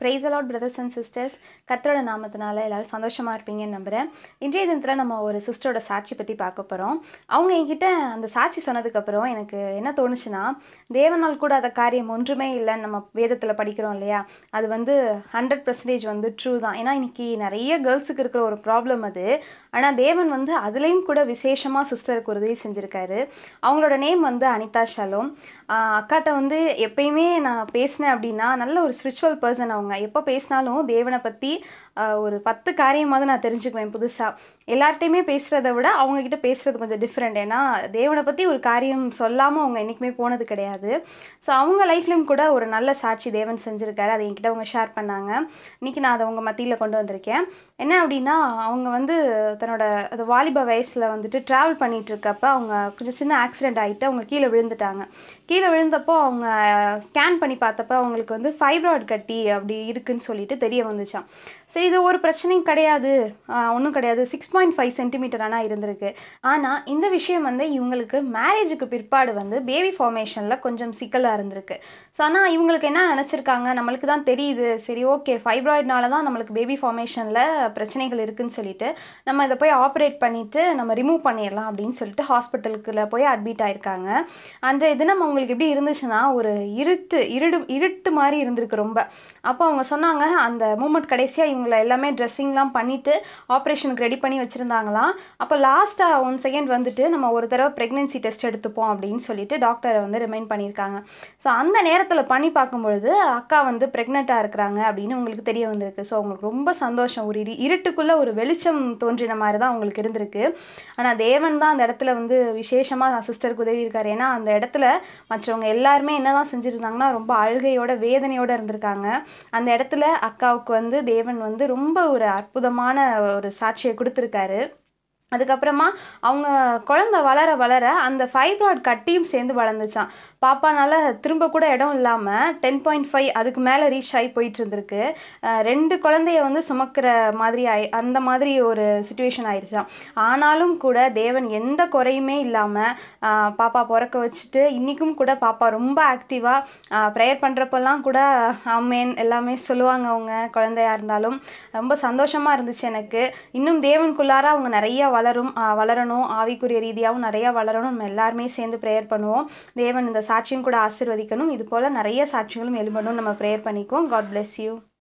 price Lord brothers and sisters கத்தரோட நாமத்தினால எல்லோரும் சந்தோஷமாக இருப்பீங்கன்னு நம்புகிறேன் இன்றைய தினத்தில் நம்ம ஒரு சிஸ்டரோட சாட்சி பற்றி பார்க்க போகிறோம் அவங்க என்கிட்ட அந்த சாட்சி சொன்னதுக்கப்புறம் எனக்கு என்ன தோணுச்சுன்னா தேவனால் கூட அந்த காரியம் ஒன்றுமே இல்லைன்னு நம்ம வேதத்தில் படிக்கிறோம் இல்லையா அது வந்து ஹண்ட்ரட் பர்சன்டேஜ் வந்து ட்ரூ தான் ஏன்னா இன்றைக்கி நிறைய கேர்ள்ஸுக்கு இருக்கிற ஒரு ப்ராப்ளம் அது ஆனால் தேவன் வந்து அதுலேயும் கூட விசேஷமாக சிஸ்டருக்கு உதவி செஞ்சுருக்காரு அவங்களோட நேம் வந்து அனிதா ஷலோம் அக்காட்ட வந்து எப்பயுமே நான் பேசினேன் அப்படின்னா நல்ல ஒரு ஸ்பிரிச்சுவல் பர்சன் அவங்க அவங்க எப்போ பேசினாலும் தேவனை பற்றி ஒரு பத்து காரியமாவது நான் தெரிஞ்சுக்குவேன் புதுசாக எல்லார்ட்டையுமே பேசுகிறத விட அவங்கக்கிட்ட பேசுகிறது கொஞ்சம் டிஃப்ரெண்ட் ஏன்னா தேவனை பற்றி ஒரு காரியம் சொல்லாமல் அவங்க என்றைக்குமே போனது கிடையாது ஸோ அவங்க லைஃப்லேயும் கூட ஒரு நல்ல சாட்சி தேவன் செஞ்சுருக்காரு அதை என்கிட்ட அவங்க ஷேர் பண்ணாங்க இன்றைக்கி நான் அதை அவங்க மத்தியில் கொண்டு வந்திருக்கேன் என்ன அப்படின்னா அவங்க வந்து தன்னோட அது வாலிப வயசில் வந்துட்டு ட்ராவல் பண்ணிகிட்ருக்கப்ப அவங்க கொஞ்சம் சின்ன ஆக்சிடெண்ட் ஆகிட்டு அவங்க கீழே விழுந்துட்டாங்க கீழே விழுந்தப்போ அவங்க ஸ்கேன் பண்ணி பார்த்தப்ப அவங்களுக்கு வந்து ஃபைப்ராய்டு கட்டி அப்படி இப்படி இருக்குதுன்னு சொல்லிட்டு தெரிய வந்துச்சான் சரி இது ஒரு பிரச்சனையும் கிடையாது ஒன்றும் கிடையாது சிக்ஸ் பாயிண்ட் ஃபைவ் சென்டிமீட்டர் ஆனால் இருந்திருக்கு ஆனால் இந்த விஷயம் வந்து இவங்களுக்கு மேரேஜுக்கு பிற்பாடு வந்து பேபி ஃபார்மேஷனில் கொஞ்சம் சிக்கலாக இருந்திருக்கு ஸோ ஆனால் இவங்களுக்கு என்ன நினச்சிருக்காங்க நம்மளுக்கு தான் தெரியுது சரி ஓகே ஃபைப்ராய்டுனால தான் நம்மளுக்கு பேபி ஃபார்மேஷனில் பிரச்சனைகள் இருக்குதுன்னு சொல்லிட்டு நம்ம இதை போய் ஆப்ரேட் பண்ணிவிட்டு நம்ம ரிமூவ் பண்ணிடலாம் அப்படின்னு சொல்லிட்டு ஹாஸ்பிட்டலுக்குள்ளே போய் அட்மிட் ஆயிருக்காங்க அன்றைய தினம் அவங்களுக்கு எப்படி இருந்துச்சுன்னா ஒரு இருட்டு இருடு இருட்டு மாதிரி இருந்திருக்கு ரொம்ப அப்போ அப்போ அவங்க சொன்னாங்க அந்த மூமெண்ட் கடைசியாக இவங்களை எல்லாமே ட்ரெஸ்ஸிங்லாம் பண்ணிவிட்டு ஆப்ரேஷனுக்கு ரெடி பண்ணி வச்சுருந்தாங்களாம் அப்போ லாஸ்ட்டாக ஒன் செகண்ட் வந்துட்டு நம்ம ஒரு தடவை ப்ரெக்னென்சி டெஸ்ட் எடுத்துப்போம் அப்படின்னு சொல்லிட்டு டாக்டரை வந்து ரிமைண்ட் பண்ணியிருக்காங்க ஸோ அந்த நேரத்தில் பண்ணி பார்க்கும்பொழுது அக்கா வந்து ப்ரெக்னெண்ட்டாக இருக்கிறாங்க அப்படின்னு உங்களுக்கு தெரிய வந்திருக்கு ஸோ அவங்களுக்கு ரொம்ப சந்தோஷம் ஒரு இரு இருட்டுக்குள்ளே ஒரு வெளிச்சம் தோன்றின மாதிரி தான் அவங்களுக்கு இருந்திருக்கு ஆனால் தேவன் தான் அந்த இடத்துல வந்து விசேஷமாக சிஸ்டருக்கு உதவி இருக்கார் ஏன்னா அந்த இடத்துல மற்றவங்க எல்லாருமே என்ன தான் செஞ்சுருந்தாங்கன்னா ரொம்ப அழுகையோட வேதனையோடு இருந்திருக்காங்க அந்த இடத்துல அக்காவுக்கு வந்து தேவன் வந்து ரொம்ப ஒரு அற்புதமான ஒரு சாட்சியை கொடுத்துருக்காரு அதுக்கப்புறமா அவங்க குழந்த வளர வளர அந்த ஃபைப்ராய்ட் கட்டியும் சேர்ந்து வளர்ந்துச்சான் பாப்பானால் திரும்ப கூட இடம் இல்லாமல் டென் பாயிண்ட் ஃபைவ் அதுக்கு மேலே ரீச் ஆகி போயிட்டு இருந்திருக்கு ரெண்டு குழந்தைய வந்து சுமக்கிற மாதிரி ஆயி அந்த மாதிரி ஒரு சுச்சுவேஷன் ஆயிடுச்சான் ஆனாலும் கூட தேவன் எந்த குறையுமே இல்லாமல் பாப்பா பிறக்க வச்சுட்டு இன்றைக்கும் கூட பாப்பா ரொம்ப ஆக்டிவாக ப்ரேயர் பண்ணுறப்பெல்லாம் கூட அம்மேன் எல்லாமே சொல்லுவாங்க அவங்க குழந்தையாக இருந்தாலும் ரொம்ப சந்தோஷமாக இருந்துச்சு எனக்கு இன்னும் தேவனுக்குள்ளார அவங்க நிறையா வள வளரும் வளரணும் ஆவிக்குரிய ரீதியாகவும் நிறையா வளரணும் நம்ம எல்லாருமே சேர்ந்து ப்ரேயர் பண்ணுவோம் தேவன் இந்த சாட்சியும் கூட ஆசிர்வதிக்கணும் இது போல் நிறைய சாட்சிகளும் எழும்பணும் நம்ம ப்ரேயர் பண்ணிக்குவோம் காட் பிளெஸ் யூ